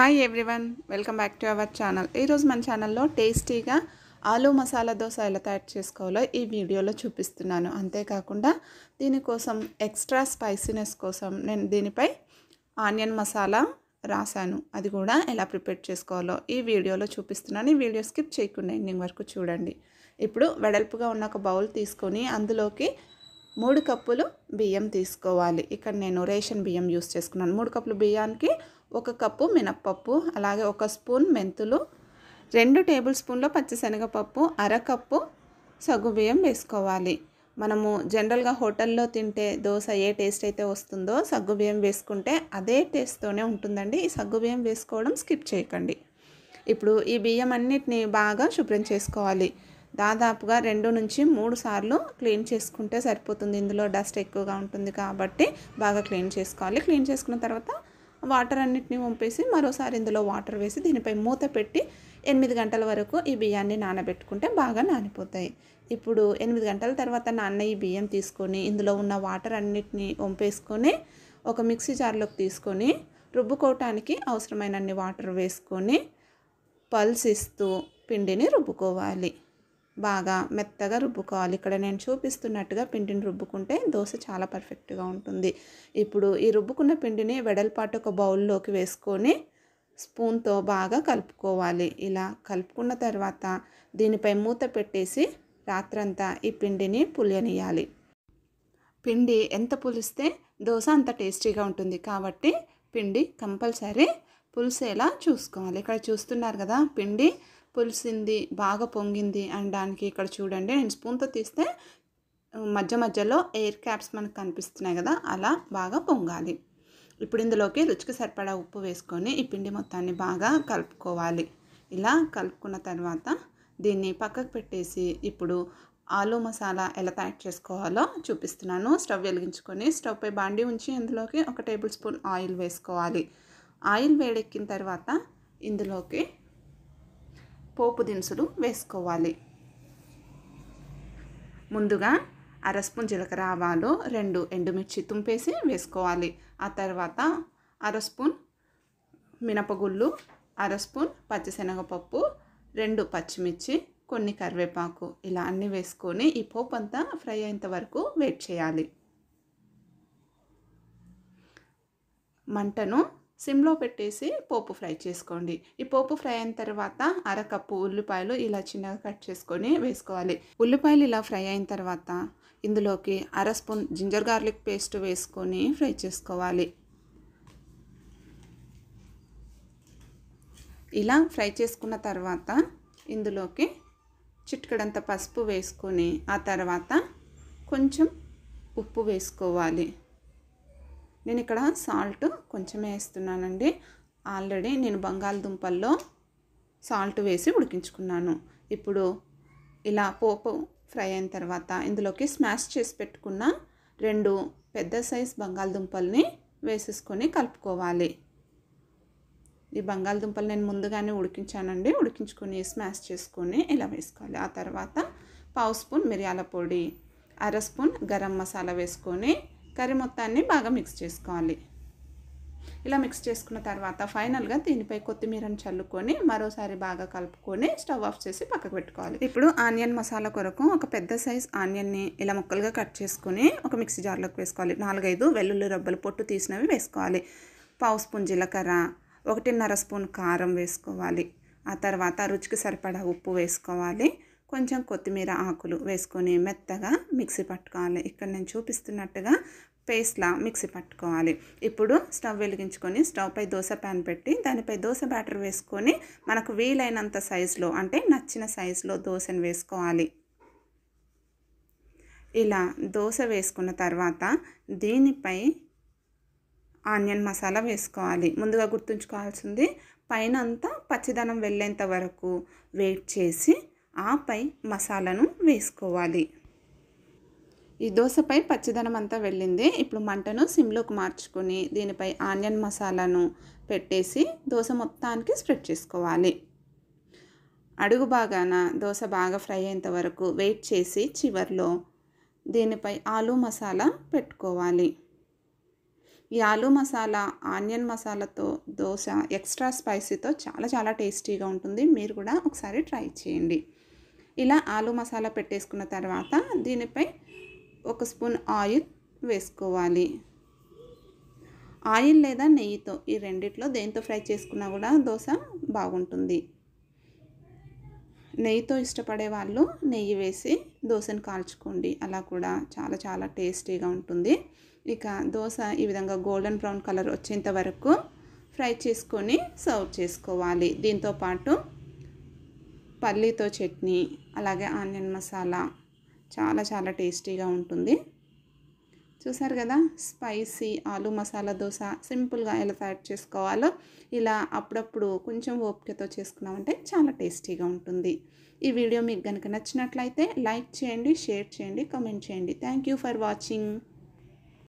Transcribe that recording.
hi everyone welcome back to our channel ఈరోజు మన ఛానల్లో టేస్టీగా ఆలూ మసాలా దోశ ఎలా తయారు చేసుకోవాలో ఈ వీడియోలో చూపిస్తున్నాను అంతేకాకుండా దీనికోసం ఎక్స్ట్రా స్పైసీనెస్ కోసం నేను దీనిపై ఆనియన్ మసాలా రాశాను అది కూడా ఎలా ప్రిపేర్ చేసుకోవాలో ఈ వీడియోలో చూపిస్తున్నాను ఈ వీడియో స్కిప్ చేయకుండా ఎండింగ్ వరకు చూడండి ఇప్పుడు వెడల్పుగా ఉన్న ఒక బౌల్ తీసుకొని అందులోకి మూడు కప్పులు బియ్యం తీసుకోవాలి ఇక్కడ నేను రేషన్ బియ్యం యూస్ చేసుకున్నాను మూడు కప్పులు బియ్యానికి ఒక కప్పు మినప్పప్పు అలాగే ఒక స్పూన్ మెంతులు రెండు టేబుల్ స్పూన్ల పచ్చిశనగపప్పు అరకప్పు సగ్గుబియ్యం వేసుకోవాలి మనము జనరల్గా హోటల్లో తింటే దోశ ఏ టేస్ట్ అయితే వస్తుందో సగ్గుబియ్యం వేసుకుంటే అదే టేస్ట్తోనే ఉంటుందండి ఈ సగ్గుబియ్యం వేసుకోవడం స్కిప్ చేయకండి ఇప్పుడు ఈ బియ్యం అన్నిటిని బాగా శుభ్రం చేసుకోవాలి దాదాపుగా రెండు నుంచి మూడు సార్లు క్లీన్ చేసుకుంటే సరిపోతుంది ఇందులో డస్ట్ ఎక్కువగా ఉంటుంది కాబట్టి బాగా క్లీన్ చేసుకోవాలి క్లీన్ చేసుకున్న తర్వాత వాటర్ అన్నిటిని వంపేసి మరోసారి ఇందులో వాటర్ వేసి దీనిపై మూత పెట్టి ఎనిమిది గంటల వరకు ఈ బియ్యాన్ని నానబెట్టుకుంటే బాగా నానిపోతాయి ఇప్పుడు ఎనిమిది గంటల తర్వాత నాన్న ఈ బియ్యం తీసుకొని ఇందులో ఉన్న వాటర్ అన్నిటిని వంపేసుకొని ఒక మిక్సీ జార్లోకి తీసుకొని రుబ్బుకోవటానికి అవసరమైనన్ని వాటర్ వేసుకొని పల్స్ ఇస్తూ పిండిని రుబ్బుకోవాలి బాగా మెత్తగా రుబ్బుకోవాలి ఇక్కడ నేను చూపిస్తున్నట్టుగా పిండిని రుబ్బుకుంటే దోశ చాలా పర్ఫెక్ట్గా ఉంటుంది ఇప్పుడు ఈ రుబ్బుకున్న పిండిని వెడల్పాటు ఒక బౌల్లోకి వేసుకొని స్పూన్తో బాగా కలుపుకోవాలి ఇలా కలుపుకున్న తర్వాత దీనిపై మూత పెట్టేసి రాత్రంతా ఈ పిండిని పులియనియాలి పిండి ఎంత పులిస్తే దోశ అంత టేస్టీగా ఉంటుంది కాబట్టి పిండి కంపల్సరీ పులిసేలా చూసుకోవాలి ఇక్కడ చూస్తున్నారు కదా పిండి పులిసింది బాగా పొంగింది అనడానికి ఇక్కడ చూడండి నేను స్పూన్తో తీస్తే మధ్య మధ్యలో ఎయిర్ క్యాప్స్ మనకు కనిపిస్తున్నాయి కదా అలా బాగా పొంగాలి ఇప్పుడు ఇందులోకి రుచికి సరిపడా ఉప్పు వేసుకొని ఈ పిండి మొత్తాన్ని బాగా కలుపుకోవాలి ఇలా కలుపుకున్న తర్వాత దీన్ని పక్కకు పెట్టేసి ఇప్పుడు ఆలు మసాలా ఎలా తయారు చేసుకోవాలో చూపిస్తున్నాను స్టవ్ వెలిగించుకొని స్టవ్ పై బాండి ఉంచి ఇందులోకి ఒక టేబుల్ స్పూన్ ఆయిల్ వేసుకోవాలి ఆయిల్ వేడెక్కిన తర్వాత ఇందులోకి పోపు దినుసులు వేసుకోవాలి ముందుగా అర స్పూన్ జీలకర్ర ఆవాలు రెండు ఎండుమిర్చి తుంపేసి వేసుకోవాలి ఆ తర్వాత అర స్పూన్ మినపగుళ్ళు అర స్పూన్ పచ్చిశనగపప్పు రెండు పచ్చిమిర్చి కొన్ని కరివేపాకు ఇలా అన్నీ వేసుకొని ఈ పోపు అంతా ఫ్రై అయ్యేంత వరకు వెయిట్ చేయాలి మంటను సిమ్లో పెట్టేసి పోపు ఫ్రై చేసుకోండి ఈ పోపు ఫ్రై అయిన తర్వాత అరకప్పు ఉల్లిపాయలు ఇలా చిన్నగా కట్ చేసుకొని వేసుకోవాలి ఉల్లిపాయలు ఇలా ఫ్రై అయిన తర్వాత ఇందులోకి అర స్పూన్ జింజర్ గార్లిక్ పేస్ట్ వేసుకొని ఫ్రై చేసుకోవాలి ఇలా ఫ్రై చేసుకున్న తర్వాత ఇందులోకి చిట్కడంత పసుపు వేసుకొని ఆ తర్వాత కొంచెం ఉప్పు వేసుకోవాలి నేను ఇక్కడ సాల్ట్ కొంచెమే వేస్తున్నానండి ఆల్రెడీ నేను బంగాళదుంపల్లో సాల్ట్ వేసి ఉడికించుకున్నాను ఇప్పుడు ఇలా పోపు ఫ్రై అయిన తర్వాత ఇందులోకి స్మాష్ చేసి పెట్టుకున్న రెండు పెద్ద సైజ్ బంగాళదుంపల్ని వేసేసుకొని కలుపుకోవాలి ఈ బంగాళదుంపలు నేను ముందుగానే ఉడికించానండి ఉడికించుకొని స్మాష్ చేసుకొని ఇలా వేసుకోవాలి ఆ తర్వాత పావు స్పూన్ మిరియాల పొడి అర స్పూన్ గరం మసాలా వేసుకొని కర్రీ మొత్తాన్ని బాగా మిక్స్ చేసుకోవాలి ఇలా మిక్స్ చేసుకున్న తర్వాత ఫైనల్గా దీనిపై కొత్తిమీరను చల్లుకొని మరోసారి బాగా కలుపుకొని స్టవ్ ఆఫ్ చేసి పక్కకు పెట్టుకోవాలి ఇప్పుడు ఆనియన్ మసాలా కొరకు ఒక పెద్ద సైజ్ ఆనియన్ని ఇలా ముక్కలుగా కట్ చేసుకుని ఒక మిక్సీ జార్లోకి వేసుకోవాలి నాలుగైదు వెల్లుల్లి రబ్బలు పొట్టు తీసినవి వేసుకోవాలి పావు స్పూన్ జీలకర్ర ఒకటిన్నర స్పూన్ కారం వేసుకోవాలి ఆ తర్వాత రుచికి సరిపడా ఉప్పు వేసుకోవాలి కొంచెం కొత్తిమీర ఆకులు వేసుకొని మెత్తగా మిక్సీ పట్టుకోవాలి ఇక్కడ నేను చూపిస్తున్నట్టుగా పేస్ట్లా మిక్సీ పట్టుకోవాలి ఇప్పుడు స్టవ్ వెలిగించుకొని స్టవ్ పై దోశ ప్యాన్ పెట్టి దానిపై దోశ బ్యాటర్ వేసుకొని మనకు వీలైనంత సైజులో అంటే నచ్చిన సైజులో దోశను వేసుకోవాలి ఇలా దోశ వేసుకున్న తర్వాత దీనిపై ఆనియన్ మసాలా వేసుకోవాలి ముందుగా గుర్తుంచుకోవాల్సింది పైన అంతా పచ్చిదనం వెళ్ళేంత వరకు వెయిట్ చేసి ఆపై మసాలాను వేసుకోవాలి ఈ దోశపై పచ్చదనం అంతా వెళ్ళింది ఇప్పుడు మంటను సిమ్లోకి మార్చుకొని దీనిపై ఆనియన్ మసాలాను పెట్టేసి దోశ మొత్తానికి స్ప్రెడ్ చేసుకోవాలి అడుగు బాగాన దోశ బాగా ఫ్రై అయ్యేంత వరకు వెయిట్ చేసి చివర్లో దీనిపై ఆలు మసాలా పెట్టుకోవాలి ఈ ఆలు మసాలా ఆనియన్ మసాలాతో దోశ ఎక్స్ట్రా స్పైసీతో చాలా చాలా టేస్టీగా ఉంటుంది మీరు కూడా ఒకసారి ట్రై చేయండి ఇలా ఆలు మసాలా పెట్టేసుకున్న తర్వాత దీనిపై ఒక స్పూన్ ఆయిల్ వేసుకోవాలి ఆయిల్ లేదా నెయ్యితో ఈ రెండిట్లో దేంతో ఫ్రై చేసుకున్నా కూడా దోశ బాగుంటుంది నెయ్యితో ఇష్టపడే వాళ్ళు నెయ్యి వేసి దోశను కాల్చుకోండి అలా కూడా చాలా చాలా టేస్టీగా ఉంటుంది ఇక దోశ ఈ విధంగా గోల్డెన్ బ్రౌన్ కలర్ వచ్చేంత వరకు ఫ్రై చేసుకొని సర్వ్ చేసుకోవాలి దీంతోపాటు పల్లీతో చట్నీ అలాగే ఆనియన్ మసాలా చాలా చాలా టేస్టీగా ఉంటుంది చూసారు కదా స్పైసీ ఆలు మసాలా దోశ సింపుల్గా ఎలా తయారు చేసుకోవాలో ఇలా అప్పుడప్పుడు కొంచెం ఓపికతో చేసుకున్నామంటే చాలా టేస్టీగా ఉంటుంది ఈ వీడియో మీకు కనుక నచ్చినట్లయితే లైక్ చేయండి షేర్ చేయండి కమెంట్ చేయండి థ్యాంక్ ఫర్ వాచింగ్